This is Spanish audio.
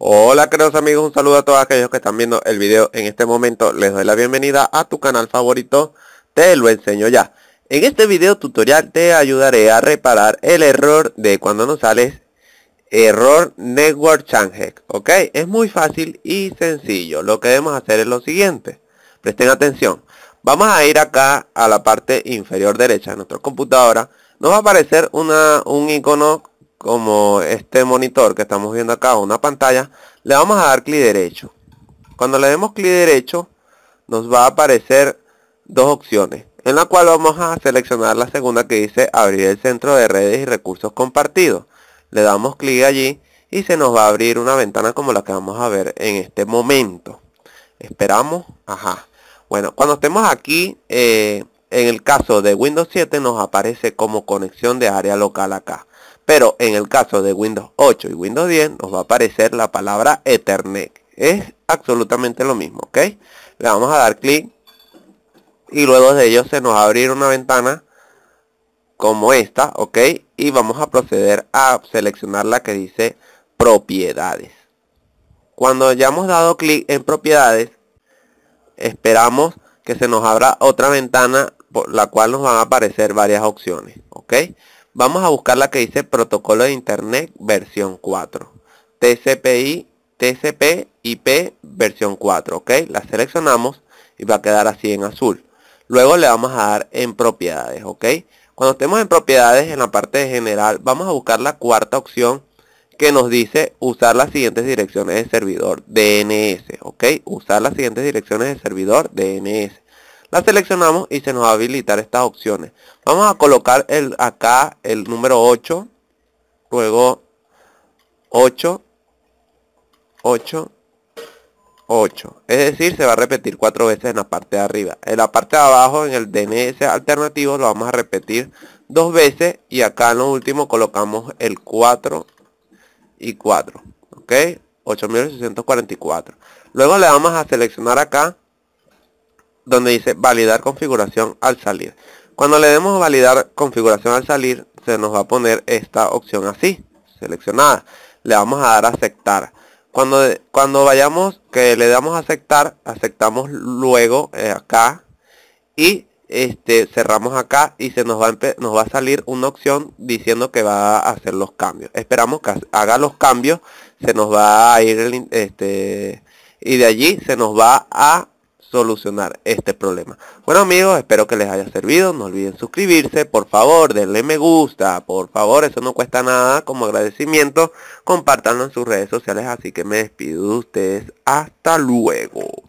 Hola queridos amigos, un saludo a todos aquellos que están viendo el video en este momento. Les doy la bienvenida a tu canal favorito, te lo enseño ya. En este video tutorial te ayudaré a reparar el error de cuando no sales error network change, ok, es muy fácil y sencillo, lo que debemos hacer es lo siguiente, presten atención, vamos a ir acá a la parte inferior derecha de nuestra computadora, nos va a aparecer una, un icono como este monitor que estamos viendo acá, una pantalla, le vamos a dar clic derecho. Cuando le demos clic derecho, nos va a aparecer dos opciones, en la cual vamos a seleccionar la segunda que dice abrir el centro de redes y recursos compartidos. Le damos clic allí y se nos va a abrir una ventana como la que vamos a ver en este momento. Esperamos, ajá. Bueno, cuando estemos aquí, eh, en el caso de Windows 7 nos aparece como conexión de área local acá. Pero en el caso de Windows 8 y Windows 10 nos va a aparecer la palabra Ethernet. Es absolutamente lo mismo, ¿ok? Le vamos a dar clic y luego de ello se nos va a abrir una ventana como esta, ¿ok? Y vamos a proceder a seleccionar la que dice propiedades. Cuando hayamos dado clic en propiedades, esperamos que se nos abra otra ventana por la cual nos van a aparecer varias opciones, ¿ok? Vamos a buscar la que dice protocolo de internet versión 4. TCPI, TCP IP versión 4, ¿ok? La seleccionamos y va a quedar así en azul. Luego le vamos a dar en propiedades, ¿ok? Cuando estemos en propiedades en la parte de general, vamos a buscar la cuarta opción que nos dice usar las siguientes direcciones de servidor DNS, ¿ok? Usar las siguientes direcciones de servidor DNS. La seleccionamos y se nos va a habilitar estas opciones. Vamos a colocar el, acá el número 8, luego 8, 8, 8. Es decir, se va a repetir cuatro veces en la parte de arriba. En la parte de abajo, en el DNS alternativo, lo vamos a repetir dos veces. Y acá en lo último colocamos el 4 y 4. ¿Ok? 8644. Luego le vamos a seleccionar acá donde dice validar configuración al salir. Cuando le demos validar configuración al salir, se nos va a poner esta opción así, seleccionada. Le vamos a dar a aceptar. Cuando, cuando vayamos, que le damos a aceptar, aceptamos luego eh, acá y este, cerramos acá y se nos va, a nos va a salir una opción diciendo que va a hacer los cambios. Esperamos que haga los cambios, se nos va a ir este, y de allí se nos va a solucionar este problema. Bueno amigos, espero que les haya servido. No olviden suscribirse, por favor, denle me gusta, por favor, eso no cuesta nada como agradecimiento. Compartanlo en sus redes sociales, así que me despido de ustedes. Hasta luego.